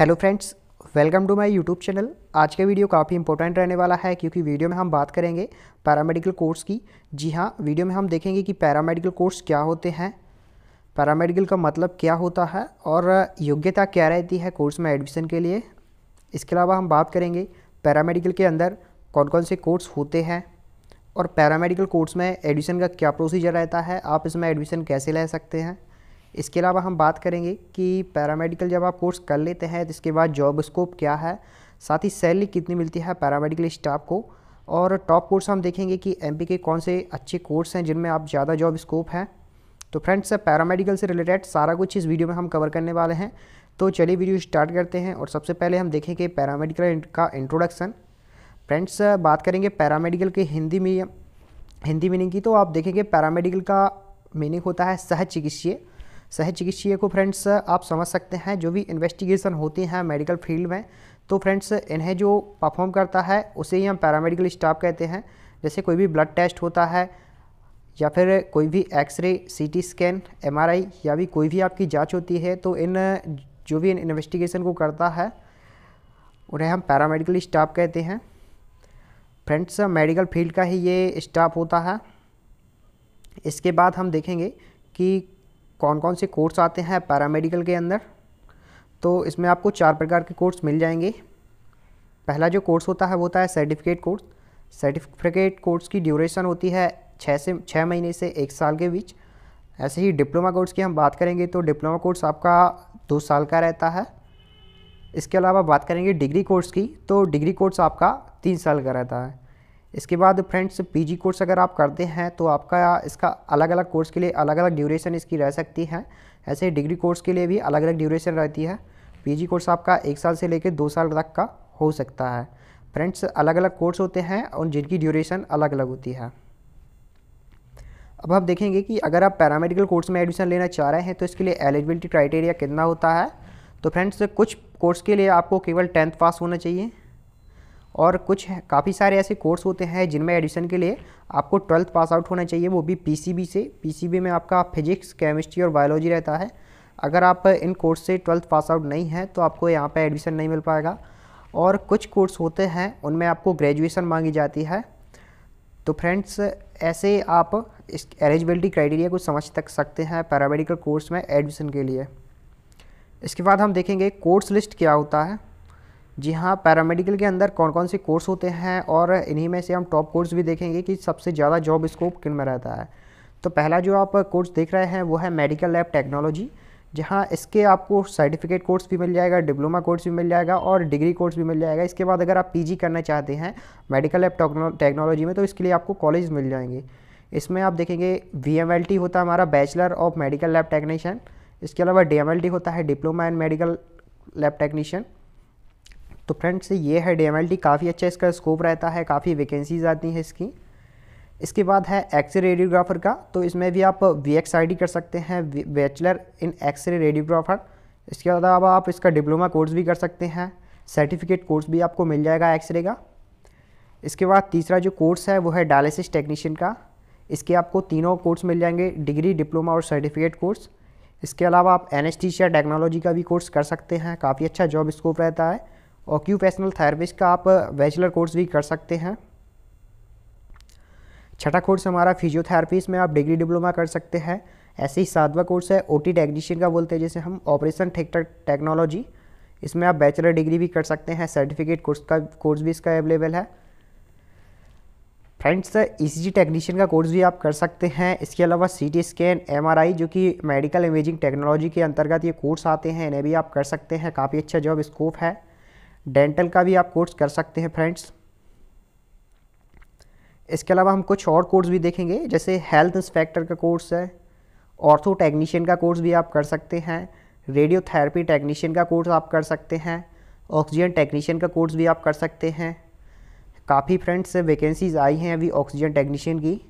hello friends welcome to my YouTube channel आज का video काफ़ी इंपॉर्टेंट रहने वाला है क्योंकि वीडियो में हम बात करेंगे पैरामेडिकल कोर्स की जी हाँ वीडियो में हम देखेंगे कि पैरामेडिकल कोर्स क्या होते हैं पैरामेडिकल का मतलब क्या होता है और योग्यता क्या रहती है कोर्स में एडमिशन के लिए इसके अलावा हम बात करेंगे पैरामेडिकल के अंदर कौन कौन से कोर्स होते हैं और पैरामेडिकल कोर्स में एडमिशन का क्या प्रोसीजर रहता है आप इसमें एडमिशन कैसे ले सकते हैं इसके अलावा हम बात करेंगे कि पैरामेडिकल जब आप कोर्स कर लेते हैं तो इसके बाद जॉब स्कोप क्या है साथ ही सैलरी कितनी मिलती है पैरामेडिकल स्टाफ को और टॉप कोर्स हम देखेंगे कि एम के कौन से अच्छे कोर्स हैं जिनमें आप ज़्यादा जॉब स्कोप हैं तो फ्रेंड्स पैरामेडिकल से रिलेटेड सारा कुछ इस वीडियो में हम कवर करने वाले हैं तो चलिए वीडियो स्टार्ट करते हैं और सबसे पहले हम देखेंगे पैरामेडिकल का इंट्रोडक्शन फ्रेंड्स बात करेंगे पैरामेडिकल के हिंदी में हिंदी मीनिंग की तो आप देखेंगे पैरामेडिकल का मीनिंग होता है सह चिकित्सीय सह चिकित्सीय को फ्रेंड्स आप समझ सकते हैं जो भी इन्वेस्टिगेशन होती हैं मेडिकल फील्ड में तो फ्रेंड्स इन्हें जो परफॉर्म करता है उसे ही हम पैरामेडिकल स्टाफ कहते हैं जैसे कोई भी ब्लड टेस्ट होता है या फिर कोई भी एक्सरे सीटी स्कैन एमआरआई या भी कोई भी आपकी जांच होती है तो इन जो भी इन इन्वेस्टिगेशन को करता है उन्हें हम पैरामेडिकल स्टाफ कहते हैं फ्रेंड्स मेडिकल फील्ड का ही ये स्टाफ होता है इसके बाद हम देखेंगे कि कौन कौन से कोर्स आते हैं पैरामेडिकल के अंदर तो इसमें आपको चार प्रकार के कोर्स मिल जाएंगे पहला जो कोर्स होता है वो होता है सर्टिफिकेट कोर्स सर्टिफिकेट कोर्स की ड्यूरेशन होती है छः से छः महीने से एक साल के बीच ऐसे ही डिप्लोमा कोर्स की हम बात करेंगे तो डिप्लोमा कोर्स आपका दो साल का रहता है इसके अलावा बात करेंगे डिग्री कोर्स की तो डिग्री कोर्स आपका तीन साल का रहता है इसके बाद फ्रेंड्स पीजी कोर्स अगर आप करते हैं तो आपका इसका अलग अलग कोर्स के लिए अलग अलग ड्यूरेशन इसकी रह सकती है ऐसे ही डिग्री कोर्स के लिए भी अलग अलग ड्यूरेशन रहती है पीजी कोर्स आपका एक साल से लेकर दो साल तक का हो सकता है फ्रेंड्स अलग अलग कोर्स होते हैं और जिनकी ड्यूरेशन अलग अलग होती है अब हम देखेंगे कि अगर आप पैरामेडिकल कोर्स में एडमिशन लेना चाह रहे हैं तो इसके लिए एलिजिबिलिटी क्राइटेरिया कितना होता है तो फ्रेंड्स कुछ कोर्स के लिए आपको केवल टेंथ पास होना चाहिए और कुछ काफ़ी सारे ऐसे कोर्स होते हैं जिनमें एडमिशन के लिए आपको ट्वेल्थ पास आउट होना चाहिए वो भी पीसीबी से पीसीबी में आपका फिजिक्स केमिस्ट्री और बायोलॉजी रहता है अगर आप इन कोर्स से ट्वेल्थ पास आउट नहीं है तो आपको यहाँ पर एडमिशन नहीं मिल पाएगा और कुछ कोर्स होते हैं उनमें आपको ग्रेजुएसन मांगी जाती है तो फ्रेंड्स ऐसे आप इस एलिजिबिलिटी क्राइटेरिया को समझ तक सकते हैं पैरामेडिकल कोर्स में एडमिशन के लिए इसके बाद हम देखेंगे कोर्स लिस्ट क्या होता है जी हाँ पैरामेडिकल के अंदर कौन कौन से कोर्स होते हैं और इन्हीं में से हम टॉप कोर्स भी देखेंगे कि सबसे ज़्यादा जॉब स्कोप किन में रहता है तो पहला जो आप कोर्स देख रहे हैं वो है मेडिकल लैब टेक्नोलॉजी जहाँ इसके आपको सर्टिफिकेट कोर्स भी मिल जाएगा डिप्लोमा कोर्स भी मिल जाएगा और डिग्री कोर्स भी मिल जाएगा इसके बाद अगर आप पीजी करना चाहते हैं मेडिकल लैब टेक्नोलॉजी में तो इसके लिए आपको कॉलेज मिल जाएंगे इसमें आप देखेंगे वी होता है हमारा bachelor of medical lab technician इसके अलावा डी होता है diploma in medical lab technician तो फ्रेंड्स ये है डी काफ़ी अच्छा इसका स्कोप रहता है काफ़ी वैकेंसीज आती हैं इसकी इसके बाद है एक्सरे रेडियोग्राफर का तो इसमें भी आप वी एक्स आई डी कर सकते हैं बैचलर इन एक्सरे रेडियोग्राफर इसके अलावा आप इसका डिप्लोमा कोर्स भी कर सकते हैं सर्टिफिकेट कोर्स भी आपको मिल जाएगा एक्सरे का इसके बाद तीसरा जो कोर्स है वो है डायलिसिस टेक्नीशियन का इसके आपको तीनों कोर्स मिल जाएंगे डिग्री डिप्लोमा और सर्टिफिकेट कोर्स इसके अलावा आप एनएसटीशिया टेक्नोलॉजी का भी कोर्स कर सकते हैं काफ़ी अच्छा जॉब स्कोप रहता है ऑक्यूपेशनल थेरेपिस्ट का आप बैचलर कोर्स भी कर सकते हैं छठा कोर्स हमारा फिजियोथेरापी इसमें आप डिग्री डिप्लोमा कर सकते हैं ऐसे ही सातवां कोर्स है ओटी टेक्नीशियन का बोलते हैं जैसे हम ऑपरेशन टेक्नोलॉजी इसमें आप बैचलर डिग्री भी कर सकते हैं सर्टिफिकेट कोर्स का कोर्स भी इसका अवेलेबल है फ्रेंड्स ईसीजी टेक्नीशियन का कोर्स भी आप कर सकते हैं इसके अलावा सीटी स्कैन एमआरआई जो कि मेडिकल इमेजिंग टेक्नोलॉजी के अंतर्गत ये कोर्स आते हैं इन्हें भी आप कर सकते हैं काफ़ी अच्छा जॉब स्कोप है डेंटल का भी आप कोर्स कर सकते हैं फ्रेंड्स इसके अलावा हम कुछ और कोर्स भी देखेंगे जैसे हेल्थ इंस्पेक्टर का कोर्स है ऑर्थो टेक्नीशियन का कोर्स भी आप कर सकते हैं रेडियोथेरेपी टेक्नीशियन का कोर्स आप कर सकते हैं ऑक्सीजन टेक्नीशियन का कोर्स भी आप कर सकते हैं काफ़ी फ्रेंड्स वैकेंसीज़ आई हैं अभी ऑक्सीजन टेक्नीशियन की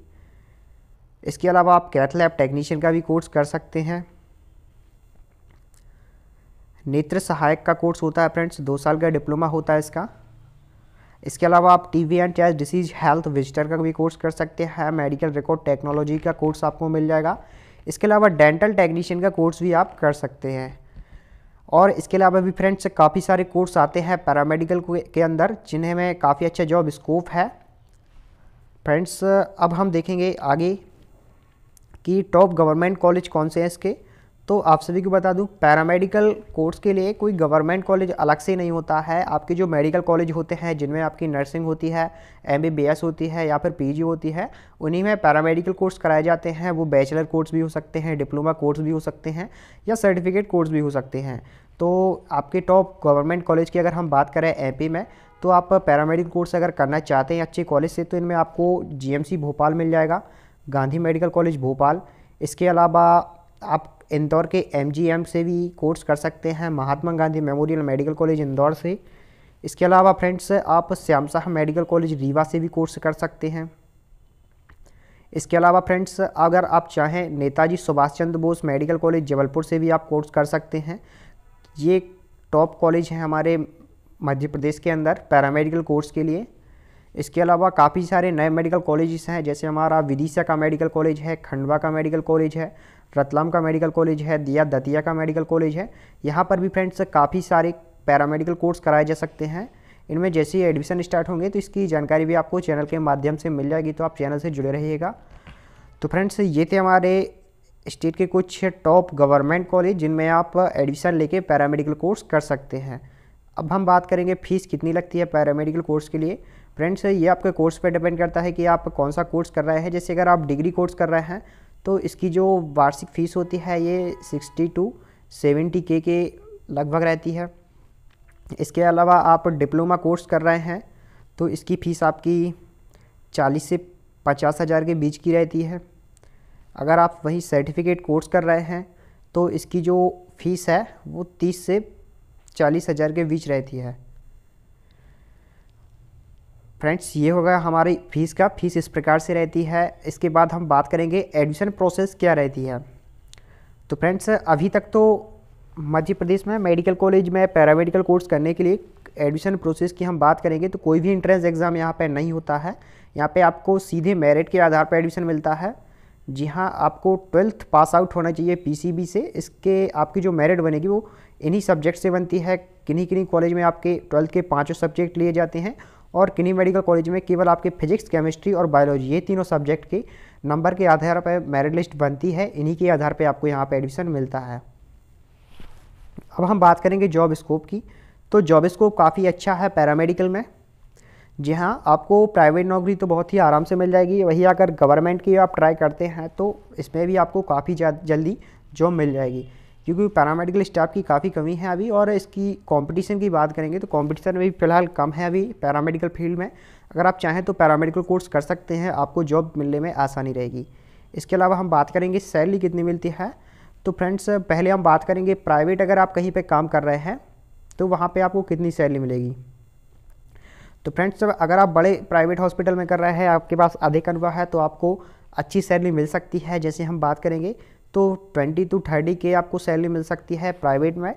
इसके अलावा आप कैथलैब टेक्नीशियन का भी कोर्स कर सकते हैं नेत्र सहायक का कोर्स होता है फ्रेंड्स दो साल का डिप्लोमा होता है इसका इसके अलावा आप T B and chest disease health visitor का भी कोर्स कर सकते हैं मेडिकल रिकॉर्ड टेक्नोलॉजी का कोर्स आपको मिल जाएगा इसके अलावा डेंटल टेक्नीशियन का कोर्स भी आप कर सकते हैं और इसके अलावा भी फ्रेंड्स काफ़ी सारे कोर्स आते हैं पैरामेडिकल के अंदर जिन्हें में काफ़ी अच्छा जॉब स्कोप है फ्रेंड्स अब हम देखेंगे आगे कि टॉप गवर्नमेंट कॉलेज कौन से हैं इसके तो आप सभी को बता दूं पैरामेडिकल कोर्स के लिए कोई गवर्नमेंट कॉलेज अलग से नहीं होता है आपके जो मेडिकल कॉलेज होते हैं जिनमें आपकी नर्सिंग होती है एमबीबीएस होती है या फिर पीजी होती है उन्हीं में पैरामेडिकल कोर्स कराए जाते हैं वो बैचलर कोर्स भी हो सकते हैं डिप्लोमा कोर्स भी हो सकते हैं या सर्टिफिकेट कोर्स भी हो सकते हैं तो आपके टॉप गवर्नमेंट कॉलेज की अगर हम बात करें पी में तो आप पैरामेडिकल कोर्स अगर करना चाहते हैं अच्छे कॉलेज से तो इनमें आपको सी भोपाल मिल जाएगा गांधी मेडिकल कॉलेज भोपाल इसके अलावा आप इंदौर के एम से भी कोर्स कर सकते हैं Mahatma Gandhi memorial medical college Indore से इसके अलावा फ्रेंड्स आप श्याम शाह मेडिकल कॉलेज रीवा से भी कोर्स कर सकते हैं इसके अलावा फ्रेंड्स अगर आप चाहें नेताजी सुभाष चंद्र बोस मेडिकल कॉलेज जबलपुर से भी आप कोर्स कर सकते हैं ये टॉप कॉलेज हैं हमारे मध्य प्रदेश के अंदर पैरामेडिकल कोर्स के लिए इसके अलावा काफ़ी सारे नए मेडिकल कॉलेजेस हैं जैसे हमारा विदिशा का मेडिकल कॉलेज है खंडवा का मेडिकल कॉलेज है रतलाम का मेडिकल कॉलेज है दिया दतिया का मेडिकल कॉलेज है यहाँ पर भी फ्रेंड्स काफ़ी सारे पैरामेडिकल कोर्स कराए जा सकते हैं इनमें जैसे ही एडमिशन स्टार्ट होंगे तो इसकी जानकारी भी आपको चैनल के माध्यम से मिल जाएगी तो आप चैनल से जुड़े रहिएगा तो फ्रेंड्स ये थे हमारे स्टेट के कुछ टॉप गवर्नमेंट कॉलेज जिनमें आप एडमिशन लेके पैरामेडिकल कोर्स कर सकते हैं अब हम बात करेंगे फ़ीस कितनी लगती है पैरामेडिकल कोर्स के लिए फ्रेंड्स ये आपके कोर्स पे डिपेंड करता है कि आप कौन सा कोर्स कर रहे हैं जैसे अगर आप डिग्री कोर्स कर रहे हैं तो इसकी जो वार्षिक फ़ीस होती है ये सिक्सटी टू सेवेंटी के के लगभग रहती है इसके अलावा आप डिप्लोमा कोर्स कर रहे हैं तो इसकी फ़ीस आपकी चालीस से पचास हज़ार के बीच की रहती है अगर आप वही सर्टिफिकेट कोर्स कर रहे हैं तो इसकी जो फ़ीस है वो तीस से चालीस हज़ार के बीच रहती है फ्रेंड्स ये होगा हमारी फ़ीस का फीस इस प्रकार से रहती है इसके बाद हम बात करेंगे एडमिशन प्रोसेस क्या रहती है तो फ्रेंड्स अभी तक तो मध्य प्रदेश में मेडिकल कॉलेज में पैरामेडिकल कोर्स करने के लिए एडमिशन प्रोसेस की हम बात करेंगे तो कोई भी इंट्रेंस एग्ज़ाम यहाँ पर नहीं होता है यहाँ पर आपको सीधे मेरिट के आधार पर एडमिशन मिलता है जी हाँ आपको ट्वेल्थ पास आउट होना चाहिए पीसीबी से इसके आपकी जो मेरिट बनेगी वो इन्हीं सब्जेक्ट से बनती है किन्हीं किन्हीं कॉलेज में आपके ट्वेल्थ के पाँचों सब्जेक्ट लिए जाते हैं और किन्हीं मेडिकल कॉलेज में केवल आपके फिजिक्स केमिस्ट्री और बायोलॉजी ये तीनों सब्जेक्ट के नंबर के आधार पर मेरिट लिस्ट बनती है इन्हीं के आधार पर आपको यहाँ पर एडमिशन मिलता है अब हम बात करेंगे जॉब स्कोप की तो जॉब स्कोप काफ़ी अच्छा है पैरामेडिकल में जी हाँ आपको प्राइवेट नौकरी तो बहुत ही आराम से मिल जाएगी वही अगर गवर्नमेंट की आप ट्राई करते हैं तो इसमें भी आपको काफ़ी जल्दी जॉब मिल जाएगी क्योंकि पैरामेडिकल स्टाफ की काफ़ी कमी है अभी और इसकी कंपटीशन की बात करेंगे तो कंपटीशन भी फ़िलहाल कम है अभी पैरामेडिकल फील्ड में अगर आप चाहें तो पैरामेडिकल कोर्स कर सकते हैं आपको जॉब मिलने में आसानी रहेगी इसके अलावा हम बात करेंगे सैलरी कितनी मिलती है तो फ्रेंड्स पहले हम बात करेंगे प्राइवेट अगर आप कहीं पर काम कर रहे हैं तो वहाँ पर आपको कितनी सैलरी मिलेगी तो फ्रेंड्स अगर आप बड़े प्राइवेट हॉस्पिटल में कर रहे हैं आपके पास अधिक अनुभव है तो आपको अच्छी सैलरी मिल सकती है जैसे हम बात करेंगे तो ट्वेंटी टू थर्टी के आपको सैलरी मिल सकती है प्राइवेट में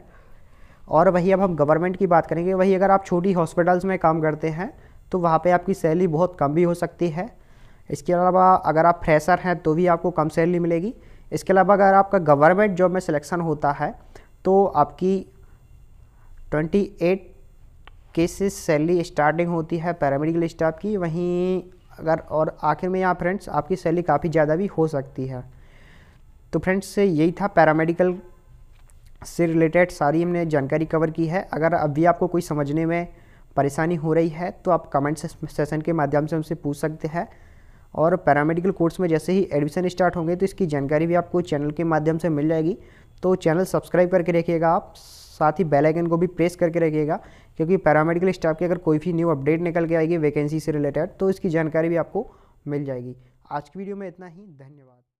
और वही अब हम गवर्नमेंट की बात करेंगे वही अगर आप छोटी हॉस्पिटल्स में काम करते हैं तो वहाँ पे आपकी सैलरी बहुत कम भी हो सकती है इसके अलावा अगर आप फ्रेशर हैं तो भी आपको कम सैलरी मिलेगी इसके अलावा अगर आपका गवर्नमेंट जॉब में सिलेक्शन होता है तो आपकी एट के से सैलरी स्टार्टिंग होती है पैरामेडिकल स्टाफ की वहीं अगर और आखिर में यहाँ फ्रेंड्स आपकी सैलरी काफ़ी ज़्यादा भी हो सकती है तो फ्रेंड्स यही था पैरामेडिकल से रिलेटेड सारी हमने जानकारी कवर की है अगर अब भी आपको कोई समझने में परेशानी हो रही है तो आप कमेंट सेशन के माध्यम से हमसे पूछ सकते हैं और पैरामेडिकल कोर्स में जैसे ही एडमिशन स्टार्ट होंगे तो इसकी जानकारी भी आपको चैनल के माध्यम से मिल जाएगी तो चैनल सब्सक्राइब करके रखिएगा आप साथ ही बेल आइकन को भी प्रेस करके रखिएगा क्योंकि पैरामेडिकल स्टाफ की अगर कोई भी न्यू अपडेट निकल के आएगी वैकेंसी से रिलेटेड तो इसकी जानकारी भी आपको मिल जाएगी आज की वीडियो में इतना ही धन्यवाद